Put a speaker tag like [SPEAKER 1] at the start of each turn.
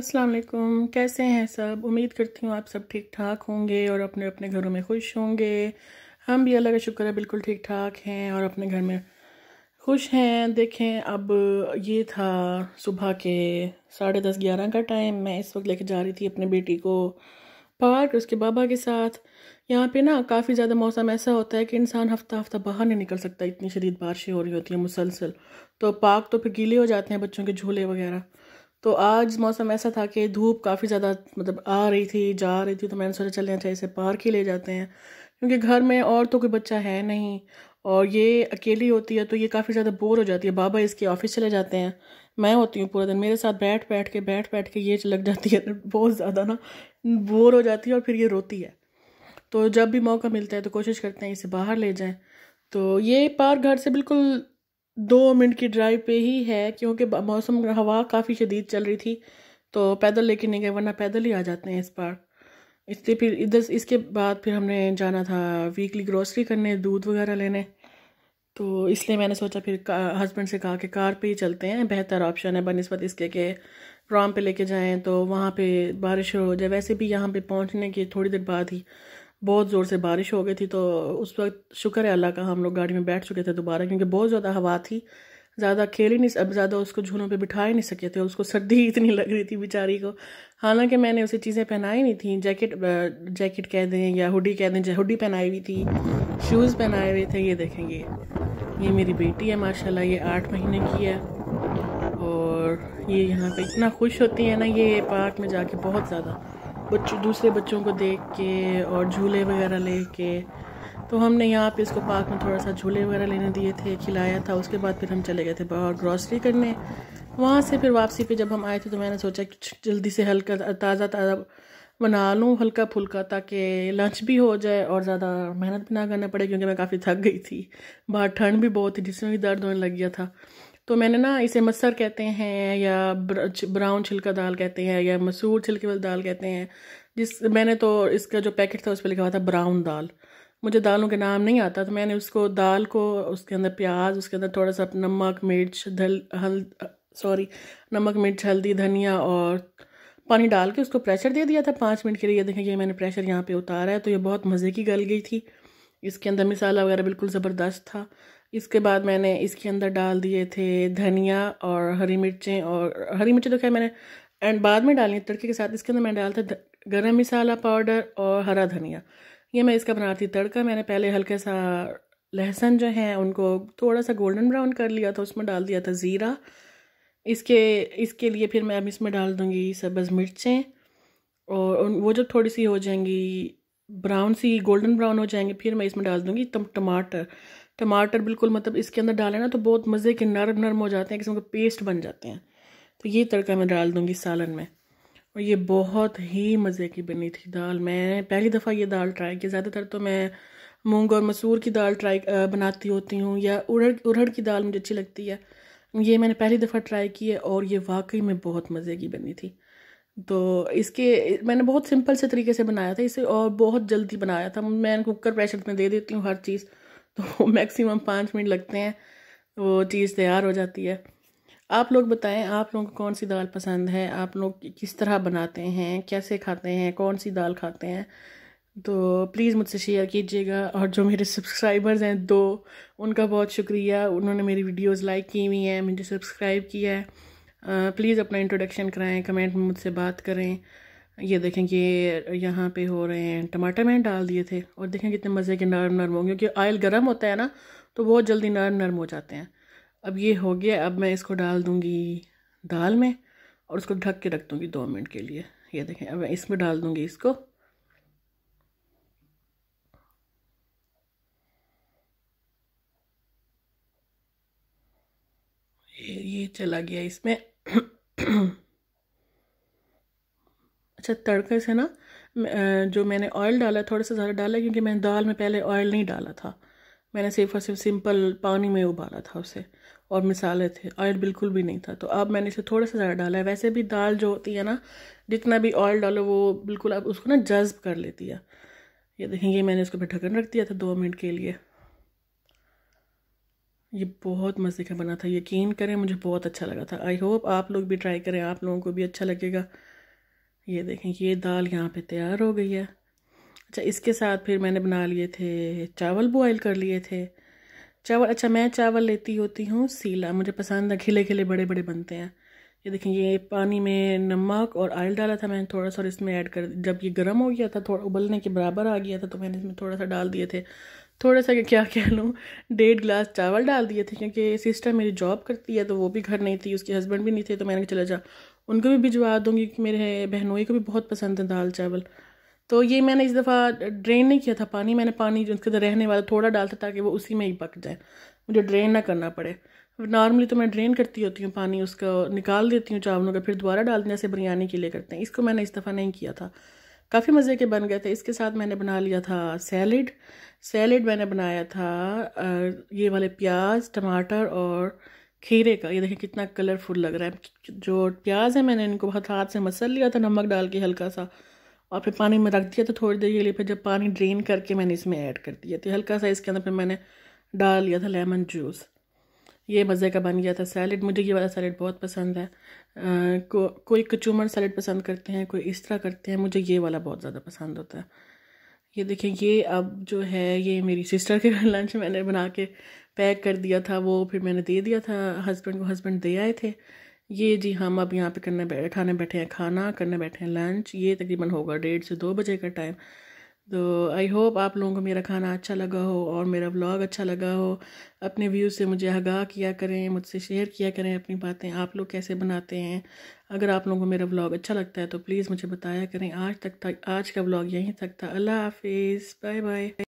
[SPEAKER 1] अस्सलाम वालेकुम कैसे हैं सब उम्मीद करती हूँ आप सब ठीक ठाक होंगे और अपने अपने घरों में खुश होंगे हम भी अल्लाह का शुक्र है बिल्कुल ठीक ठाक हैं और अपने घर में खुश हैं देखें अब ये था सुबह के साढ़े दस ग्यारह का टाइम मैं इस वक्त लेके जा रही थी अपने बेटी को पार्क उसके बाबा के साथ यहाँ पे ना काफ़ी ज़्यादा मौसम ऐसा होता है कि इंसान हफ्ता हफ्ता बाहर नहीं निकल सकता इतनी शदीद बारिशें हो रही होती हैं मुसलसल तो पार्क तो फिर गीले हो जाते हैं बच्चों के झूले वगैरह तो आज मौसम ऐसा था कि धूप काफ़ी ज़्यादा मतलब आ रही थी जा रही थी तो मैंने सोचा चले अच्छा इसे पार्क ही ले जाते हैं क्योंकि घर में और तो कोई बच्चा है नहीं और ये अकेली होती है तो ये काफ़ी ज़्यादा बोर हो जाती है बाबा इसके ऑफिस चले जाते हैं मैं होती हूँ पूरा दिन मेरे साथ बैठ बैठ के बैठ बैठ के ये लग जाती है बहुत ज़्यादा ना बोर हो जाती है और फिर ये रोती है तो जब भी मौका मिलता है तो कोशिश करते हैं इसे बाहर ले जाएं तो ये पार्क घर से बिल्कुल दो मिनट की ड्राइव पे ही है क्योंकि मौसम हवा काफ़ी शदीद चल रही थी तो पैदल लेके नहीं गए वरना पैदल ही आ जाते हैं इस बार इसलिए फिर इधर इसके बाद फिर हमने जाना था वीकली ग्रोसरी करने दूध वगैरह लेने तो इसलिए मैंने सोचा फिर हस्बैंड से कहा कि कार पे ही चलते हैं बेहतर ऑप्शन है बनस्बत इसके के राम पे लेके जाएं तो वहाँ पे बारिश हो जाए वैसे भी यहाँ पे पहुँचने के थोड़ी देर बाद ही बहुत ज़ोर से बारिश हो गई थी तो उस वक्त शुक्र है अल्लाह का हम लोग गाड़ी में बैठ चुके थे दोबारा क्योंकि बहुत ज़्यादा हवा थी ज़्यादा खेल ही नहीं अब ज़्यादा उसको झूलों पे बिठा ही नहीं सके थे उसको सर्दी इतनी लग रही थी बेचारी को हालांकि मैंने उसे चीज़ें पहनाई नहीं थी जैकेट जैकेट कह दें या हुडी कह दें हुडी पहनाई हुई थी शूज़ पहनाए हुए थे ये देखेंगे ये मेरी बेटी है माशाल्लाह ये आठ महीने की है और ये यहाँ पे इतना खुश होती है ना ये पार्क में जाके बहुत ज़्यादा बच्चों दूसरे बच्चों को देख के और झूले वगैरह ले के तो हमने यहाँ पे इसको पार्क में थोड़ा सा झूले वगैरह लेने दिए थे खिलाया था उसके बाद फिर हम चले गए थे बाहर ग्रॉसरी करने वहाँ से फिर वापसी पे जब हम आए थे तो मैंने सोचा कि जल्दी से हल्का ताज़ा ताज़ा बना लूँ हल्का फुल्का ताकि लंच भी हो जाए और ज़्यादा मेहनत भी ना करना पड़े क्योंकि मैं काफ़ी थक गई थी बाहर ठंड भी बहुत थी जिसमें भी दर्द होने लग गया था तो मैंने ना इसे मसर कहते हैं या ब्राउन छिलका दाल कहते हैं या मसूर छिलके वाली दाल कहते हैं जिस मैंने तो इसका जो पैकेट था उस पर लिखा हुआ था ब्राउन दाल मुझे दालों के नाम नहीं आता तो मैंने उसको दाल को उसके अंदर प्याज उसके अंदर थोड़ा सा नमक मिर्च धल हल सॉरी नमक मिर्च हल्दी धनिया और पानी डाल के उसको प्रेशर दे दिया था पाँच मिनट के लिए देखें ये मैंने प्रेशर यहाँ पे उतारा है तो ये बहुत मज़े की गल गई थी इसके अंदर मिसाला वगैरह बिल्कुल ज़बरदस्त था इसके बाद मैंने इसके अंदर डाल दिए थे धनिया और हरी मिर्चें और हरी मिर्चें तो क्या मैंने एंड बाद में डाली तड़के के साथ इसके अंदर मैंने डाला था गर्म मसाला पाउडर और हरा धनिया ये मैं इसका बनाती तड़का मैंने पहले हल्के सा लहसुन जो है उनको थोड़ा सा गोल्डन ब्राउन कर लिया था उसमें डाल दिया था ज़ीरा इसके इसके लिए फिर मैं अब इसमें डाल दूँगी सब्ज़ मिर्चें और वो जब थोड़ी सी हो जाएंगी ब्राउन सी गोल्डन ब्राउन हो जाएंगे फिर मैं इसमें डाल दूँगी टमाटर टमाटर बिल्कुल मतलब इसके अंदर डाले ना तो बहुत मज़े के नरम नरम हो जाते हैं किसी के पेस्ट बन जाते हैं तो ये तड़का मैं डाल दूँगी सालन में और ये बहुत ही मज़े की बनी थी दाल मैंने पहली दफ़ा ये दाल ट्राई की ज़्यादातर तो मैं मूंग और मसूर की दाल ट्राई बनाती होती हूँ या उड़ उड़ की दाल मुझे अच्छी लगती है ये मैंने पहली दफ़ा ट्राई की है और ये वाकई में बहुत मज़े की बनी थी तो इसके मैंने बहुत सिंपल से तरीके से बनाया था इसे और बहुत जल्दी बनाया था मैं कुकर प्रेशर में दे देती हूँ हर चीज़ तो मैक्सिमम पाँच मिनट लगते हैं वो चीज़ तैयार हो जाती है आप लोग बताएं आप लोगों को कौन सी दाल पसंद है आप लोग किस तरह बनाते हैं कैसे खाते हैं कौन सी दाल खाते हैं तो प्लीज़ मुझसे शेयर कीजिएगा और जो मेरे सब्सक्राइबर्स हैं दो उनका बहुत शुक्रिया उन्होंने मेरी वीडियोस लाइक की हुई हैं मुझे सब्सक्राइब किया है प्लीज़ अपना इंट्रोडक्शन कराएं कमेंट में मुझसे बात करें ये देखें कि यहाँ पे हो रहे हैं टमाटर मैंने डाल दिए थे और देखें कितने मज़े के नरम नरम होंगे क्योंकि ऑयल गर्म होता है ना तो बहुत जल्दी नरम नरम हो जाते हैं अब ये हो गया अब मैं इसको डाल दूँगी दाल में और उसको ढक के रख दूँगी दो मिनट के लिए ये देखें अब मैं इसमें डाल दूँगी इसको ये चला गया इसमें अच्छा तड़के से ना जो मैंने ऑयल डाला थोड़ा सा ज़्यादा डाला क्योंकि मैंने दाल में पहले ऑयल नहीं डाला था मैंने सिर्फ और सिर्फ सिंपल पानी में उबाला था उसे और मिसाले थे ऑयल बिल्कुल भी नहीं था तो अब मैंने इसे थोड़ा सा ज़्यादा डाला है वैसे भी दाल जो होती है ना जितना भी ऑयल डालो वो बिल्कुल अब उसको ना जज्ब कर लेती है ये देखेंगे मैंने उसको ढक्कन रख दिया था दो मिनट के लिए ये बहुत मज़े का बना था यकीन करें मुझे बहुत अच्छा लगा था आई होप आप लोग भी ट्राई करें आप लोगों को भी अच्छा लगेगा ये देखें ये दाल यहाँ पे तैयार हो गई है अच्छा इसके साथ फिर मैंने बना लिए थे चावल बॉयल कर लिए थे चावल अच्छा मैं चावल लेती होती हूँ सीला मुझे पसंद है खिले खिले बड़े बड़े बनते हैं ये देखें ये पानी में नमक और आयल डाला था मैंने थोड़ा सा और इसमें ऐड कर जब ये गर्म हो गया था थोड़ा उबलने के बराबर आ गया था तो मैंने इसमें थोड़ा सा डाल दिए थे थोड़ा सा क्या कह लूँ डेढ़ गिलास चावल डाल दिए थे क्योंकि सिस्टर मेरी जॉब करती है तो वो भी घर नहीं थी उसके हस्बैंड भी नहीं थे तो मैंने चला जा उनको भी भिजवा दूँगी क्योंकि मेरे बहनोई को भी बहुत पसंद है दाल चावल तो ये मैंने इस दफ़ा ड्रेन नहीं किया था पानी मैंने पानी जो उसके अंदर रहने वाला थोड़ा डालता ताकि वो उसी में ही पक जाए मुझे ड्रेन ना करना पड़े नॉर्मली तो मैं ड्रेन करती होती हूँ पानी उसका निकाल देती हूँ चावलों का फिर दोबारा डाल जैसे बिरयानी के लिए करते हैं इसको मैंने इस दफ़ा नहीं किया था काफ़ी मज़े के बन गए थे इसके साथ मैंने बना लिया था सैलड सैलड मैंने बनाया था ये वाले प्याज टमाटर और खीरे का ये देखें कितना कलरफुल लग रहा है जो प्याज है मैंने इनको बहुत हाथ से मसल लिया था नमक डाल के हल्का सा और फिर पानी में रख दिया था थोड़ी देर के लिए फिर जब पानी ड्रेन करके मैंने इसमें ऐड कर दिया तो हल्का सा इसके अंदर फिर मैंने डाल लिया था लेमन जूस ये मज़े का बन गया था सैलड मुझे ये वाला सैलड बहुत पसंद है आ, को, कोई कचूमर सैलड पसंद करते हैं कोई इस तरह करते हैं मुझे ये वाला बहुत ज़्यादा पसंद होता है ये देखें ये अब जो है ये मेरी सिस्टर के घर लंच मैंने बना के पैक कर दिया था वो फिर मैंने दे दिया था हस्बैंड को हस्बैंड दे आए थे ये जी हम अब यहाँ पे करने बैठे खाने बैठे हैं खाना करने बैठे हैं लंच ये तकरीबन होगा डेढ़ से दो बजे का टाइम तो आई होप आप लोगों को मेरा खाना अच्छा लगा हो और मेरा व्लॉग अच्छा लगा हो अपने व्यूज़ से मुझे आगाह किया करें मुझसे शेयर किया करें अपनी बातें आप लोग कैसे बनाते हैं अगर आप लोगों को मेरा व्लॉग अच्छा लगता है तो प्लीज़ मुझे बताया करें आज तक था आज का व्लॉग यहीं तक था अल्लाह हाफिज़ बाय बाय